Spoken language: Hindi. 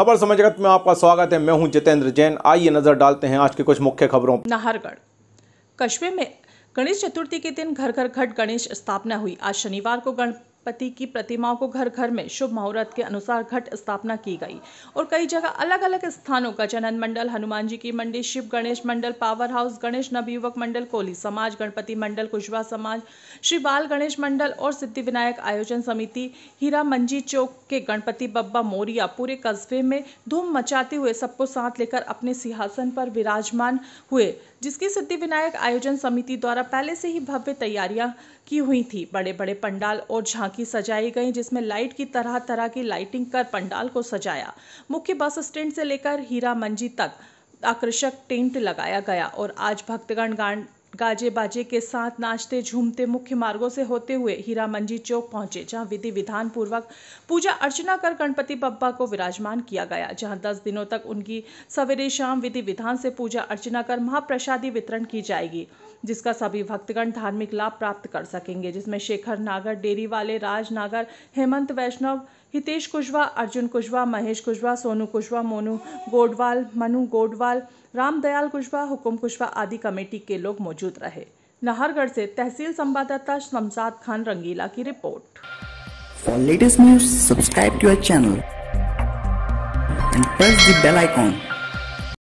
खबर समझ जगत तो में आपका स्वागत है मैं हूं जितेंद्र जैन आइए नजर डालते हैं आज की कुछ मुख्य खबरों नाहरगढ़ कश्मे में गणेश चतुर्थी के दिन घर घर घट गणेश स्थापना हुई आज शनिवार को गण पति की प्रतिमाओं को घर घर में शुभ मुहूर्त के अनुसार घट स्थापना की गई और कई जगह अलग अलग स्थानों का जनन मंडल हनुमान जी की मंडी शिव गणेश मंडल पावर हाउस गणेश नवयुवक मंडल कोली समाज गणपति मंडल कुशवा समाज श्री बाल गणेश मंडल और सिद्धि विनायक आयोजन समिति हीरा मंजी चौक के गणपति बब्बा मोरिया पूरे कस्बे में धूम मचाते हुए सबको साथ लेकर अपने सिंहासन पर विराजमान हुए जिसकी सिद्धि विनायक आयोजन समिति द्वारा पहले से ही भव्य तैयारियां की हुई थी बड़े बड़े पंडाल और झांकी झांकी सजाई गई जिसमें लाइट की तरह तरह की लाइटिंग कर पंडाल को सजाया मुख्य बस स्टैंड से लेकर हीरा मंजी तक आकर्षक टेंट लगाया गया और आज भक्तगण गाजे बाजे के साथ नाचते झूमते मुख्य मार्गों से होते हुए हीरा मंजी चौक पहुंचे जहां विधि विधान पूर्वक पूजा अर्चना कर गणपति बप्पा को विराजमान किया गया जहां दस दिनों तक उनकी सवेरे शाम विधि विधान से पूजा अर्चना कर महाप्रसादी वितरण की जाएगी जिसका सभी भक्तगण धार्मिक लाभ प्राप्त कर सकेंगे जिसमें शेखर नागर डेरी वाले राज नागर हेमंत वैष्णव हितेश कुशवा अर्जुन कुशवा महेश कुशवा सोनू कुशवा मोनू गोडवाल मनु गोडवाल रामदयाल कुशवा हुकुम कुशवा आदि कमेटी के लोग मौजूद रहे नाहरगढ़ से तहसील संवाददाता शमसाद खान रंगीला की report latest news subscribe to channel and press the bell icon